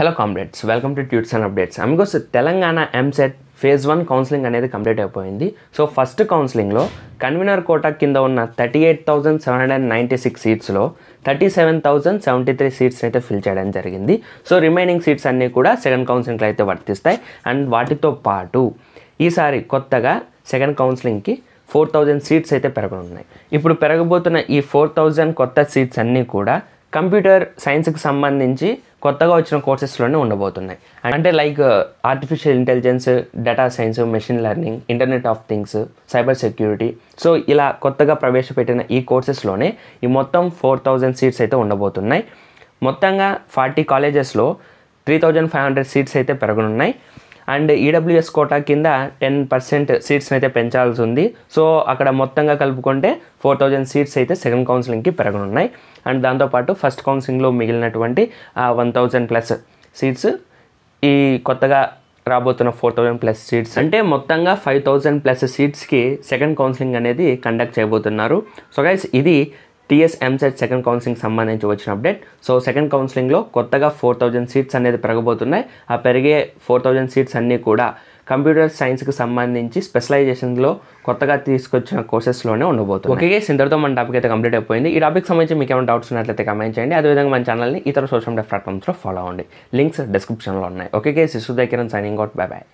hello comrades welcome to tuts and updates amigos Telangana EAMCET phase one counselling అనేది complete అయిపోయింది so first కౌన్సిలింగ్లో convenor quota కింద ఉన్న thirty eight thousand seven hundred ninety six సీట్స్లో thirty seven thousand seventy three seats అయితే fill చేయడం జరిగింది so remaining seats అన్నీ కూడా సెకండ్ కౌన్సిలింగ్లో అయితే వర్తిస్తాయి అండ్ వాటితో పాటు ఈసారి కొత్తగా సెకండ్ కౌన్సిలింగ్కి ఫోర్ థౌజండ్ సీట్స్ అయితే పెరగనున్నాయి ఇప్పుడు పెరగబోతున్న ఈ ఫోర్ థౌజండ్ కొత్త సీట్స్ అన్నీ కూడా కంప్యూటర్ సైన్స్కి సంబంధించి కొత్తగా వచ్చిన కోర్సెస్లోనే ఉండబోతున్నాయి అంటే like artificial intelligence data science machine learning internet of things cyber security so ఇలా కొత్తగా ప్రవేశపెట్టిన ఈ కోర్సెస్లోనే ఈ మొత్తం ఫోర్ థౌజండ్ సీట్స్ అయితే ఉండబోతున్నాయి మొత్తంగా ఫార్టీ కాలేజెస్లో three thousand five hundred seats అయితే పెరగనున్నాయి అండ్ ఈడబ్ల్యూఎస్ e కోటా కింద టెన్ పర్సెంట్ సీట్స్ని అయితే పెంచాల్సి ఉంది సో అక్కడ మొత్తంగా కలుపుకుంటే ఫోర్ థౌజండ్ సీట్స్ అయితే సెకండ్ కౌన్సిలింగ్కి పెరగనున్నాయి అండ్ దాంతోపాటు ఫస్ట్ కౌన్సిలింగ్లో మిగిలినటువంటి వన్ థౌజండ్ ప్లస్ సీట్స్ ఈ కొత్తగా రాబోతున్న ఫోర్ థౌజండ్ ప్లస్ సీట్స్ అంటే మొత్తంగా ఫైవ్ థౌజండ్ ప్లస్ సీట్స్కి సెకండ్ కౌన్సిలింగ్ అనేది కండక్ట్ చేయబోతున్నారు సో గైస్ ఇది టీఎస్ ఎంసెట్ సెకండ్ కౌన్సిలింగ్ సంబంధించి వచ్చిన అప్డేట్ సో సెకండ్ కౌన్సిలింగ్లో కొత్తగా ఫోర్ థౌజండ్ సీట్స్ అనేది పెరగబోతున్నాయి ఆ పెరిగే ఫోర్ థౌజండ్ సీట్స్ అన్నీ కూడా కంప్యూటర్ సైన్స్కి సంబంధించి స్పెషలైజేషన్లో కొత్తగా తీసుకొచ్చిన కోర్సెస్లోనే ఉండబోతుంది ఓకే ఇంతటితో మన టాపిక్ అయితే కంప్లీట్ అయిపోయింది ఈ టాపిక్ సంబంధించి మీకు ఏమైనా డౌట్స్ ఉన్నట్లయితే కమెంట్ చేయండి అదేవిధంగా మన ఛానల్ని ఇతర సోషల్ మీడియా ప్లాట్ఫామ్స్లో ఫాలో అవ్వండి లింక్స్ డిస్క్రిప్షన్లో ఉన్నాయి ఓకే కేస్ ఇసు దగ్గర సైనింగ్ అవుట్ బై బాయ్